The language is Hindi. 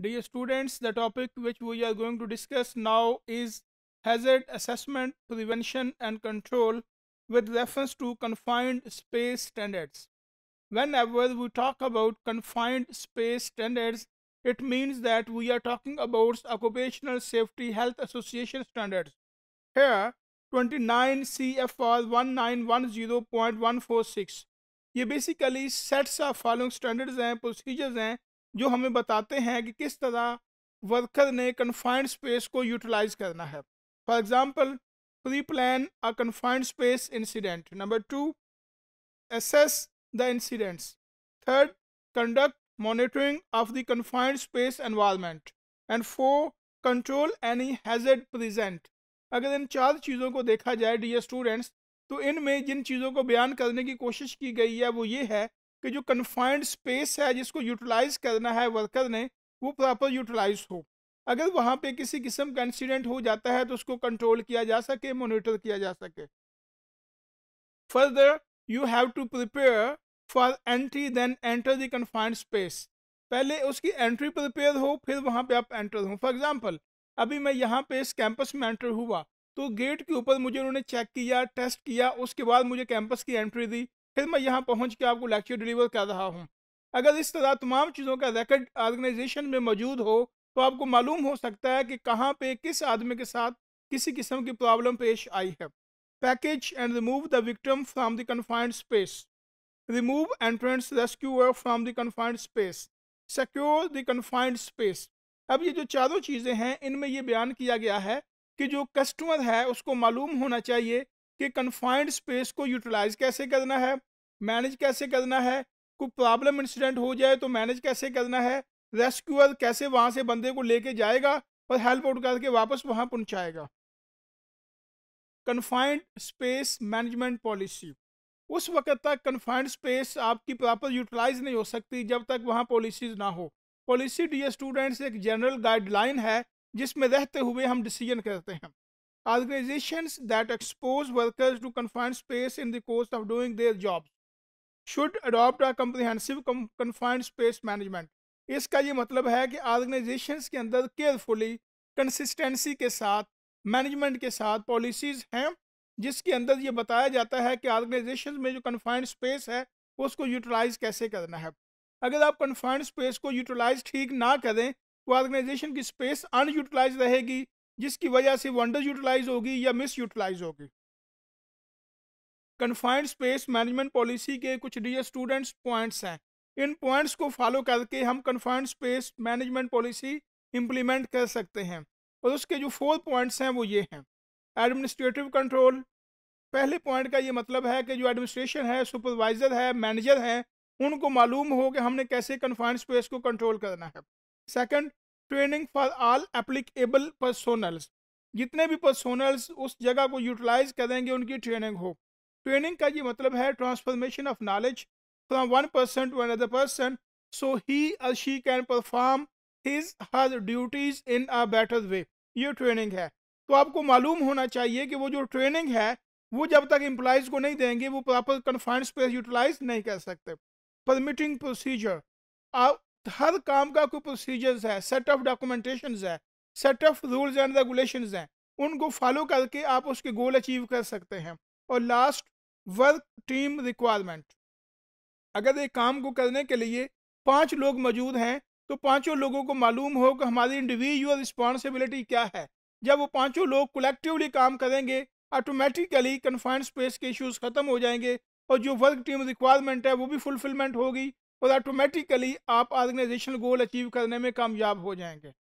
Dear students, the topic which we are going to discuss now is hazard assessment, prevention and control with reference to confined space standards. Whenever we talk about confined space standards, it means that we are talking about Occupational Safety Health Association standards. Here, 29 CFR 1910.146. ये basically sets of following standards and procedures हैं जो हमें बताते हैं कि किस तरह वर्कर ने कन्फाइंड स्पेस को यूटिलाइज करना है for example pre plan a confined space incident number two assess the incidents third conduct monitoring of the confined space environment and four control any hazard present अगर इन चार चीज़ों को देखा जाए डी स्टूडेंट्स तो इनमें जिन चीज़ों को बयान करने की कोशिश की गई है वो ये है कि जो कन्फाइंड स्पेस है जिसको यूटिलाइज करना है वर्कर ने वो प्रॉपर यूटिलाइज हो अगर वहाँ पे किसी किस्म का इंसिडेंट हो जाता है तो उसको कंट्रोल किया जा सके मोनिटर किया जा सके further you have to prepare for entry then enter the confined space पहले उसकी एंट्री प्रिपेयर हो फिर वहाँ पे आप एंटर हों फॉर एग्जाम्पल अभी मैं यहाँ पे इस कैंपस में एंटर हुआ तो गेट के ऊपर मुझे उन्होंने चेक किया टेस्ट किया उसके बाद मुझे कैंपस की एंट्री दी फिर मैं यहाँ पहुँच के आपको लेक्चर डिलीवर कर रहा हूँ अगर इस तरह तमाम चीज़ों का रिकॉर्ड ऑर्गेनाइजेशन में मौजूद हो तो आपको मालूम हो सकता है कि कहाँ पे किस आदमी के साथ किसी किस्म की प्रॉब्लम पेश आई है package and remove the victim from the confined space remove entrance rescuer from the confined space secure the confined space अब ये जो चारों चीज़ें हैं इनमें ये बयान किया गया है कि जो कस्टमर है उसको मालूम होना चाहिए कि कन्फाइंड स्पेस को यूटिलाइज कैसे करना है मैनेज कैसे करना है कोई प्रॉब्लम इंसिडेंट हो जाए तो मैनेज कैसे करना है रेस्क्यूअर कैसे वहाँ से बंदे को लेके जाएगा और हेल्प आउट करके वापस वहाँ पहुँचाएगा कन्फाइंड स्पेस मैनेजमेंट पॉलिसी उस वक्त तक कन्फाइंड स्पेस आपकी प्रॉपर यूटिलाइज नहीं हो सकती जब तक वहाँ पॉलिसीज ना हो पॉलिसी डी स्टूडेंट्स एक जनरल गाइडलाइन है जिसमें रहते हुए हम डिसीजन करते हैं Organizations that expose workers to confined space in the course of doing their jobs should adopt a comprehensive confined space management. इसका ये मतलब है कि ऑर्गेनाइजेशंस के अंदर केयरफुली कंसिस्टेंसी के साथ मैनेजमेंट के साथ पॉलिसीज़ हैं जिसके अंदर ये बताया जाता है कि ऑर्गेनाइजेशन में जो कन्फाइंड स्पेस है उसको यूटिलाइज कैसे करना है अगर आप कन्फाइंड स्पेस को यूटिलाइज ठीक ना करें तो ऑर्गेनाइजेशन की स्पेस अनयूटिलाइज रहेगी जिसकी वजह से वंडर यूटिलाइज होगी या मिस यूटिलाइज होगी कन्फाइंड स्पेस मैनेजमेंट पॉलिसी के कुछ डियर स्टूडेंट्स पॉइंट्स हैं इन पॉइंट्स को फॉलो करके हम confined space management policy implement कर सकते हैं और उसके जो फोर पॉइंट्स हैं वो ये हैं एडमिनिस्ट्रेटिव कंट्रोल पहले पॉइंट का ये मतलब है कि जो एडमिनिस्ट्रेशन है सुपरवाइज़र है मैनेजर हैं उनको मालूम हो कि हमने कैसे कन्फाइंड स्पेस को कंट्रोल करना है second training for all applicable personnels जितने भी पर्सोनल्स उस जगह को यूटिलाइज करेंगे उनकी ट्रेनिंग हो ट्रेनिंग का ये मतलब है transformation of knowledge from one person to another person so he और she can perform his her duties in a better way ये ट्रेनिंग है तो आपको मालूम होना चाहिए कि वो जो ट्रेनिंग है वो जब तक एम्प्लॉयज़ को नहीं देंगे वो प्रॉपर कन्फाइंड स्पेस यूटिलाइज नहीं कर सकते परमिटिंग प्रोसीजर आप तो हर काम का कोई प्रोसीजर्स है सेट ऑफ डॉक्यूमेंटेशन है set of rules and regulation हैं उनको फॉलो करके आप उसके गोल अचीव कर सकते हैं और लास्ट वर्क टीम रिक्वायरमेंट अगर एक काम को करने के लिए पांच लोग मौजूद हैं तो पांचों लोगों को मालूम हो कि हमारी इंडिविजुअल रिस्पॉन्सिबिलिटी क्या है जब वो पांचों लोग कलेक्टिवली काम करेंगे ऑटोमेटिकली कन्फाइंड स्पेस के इश्यूज खत्म हो जाएंगे और जो वर्क टीम रिक्वायरमेंट है वो भी फुलफिलमेंट होगी और ऑटोमेटिकली आप ऑर्गेनाइजेशनल गोल अचीव करने में कामयाब हो जाएंगे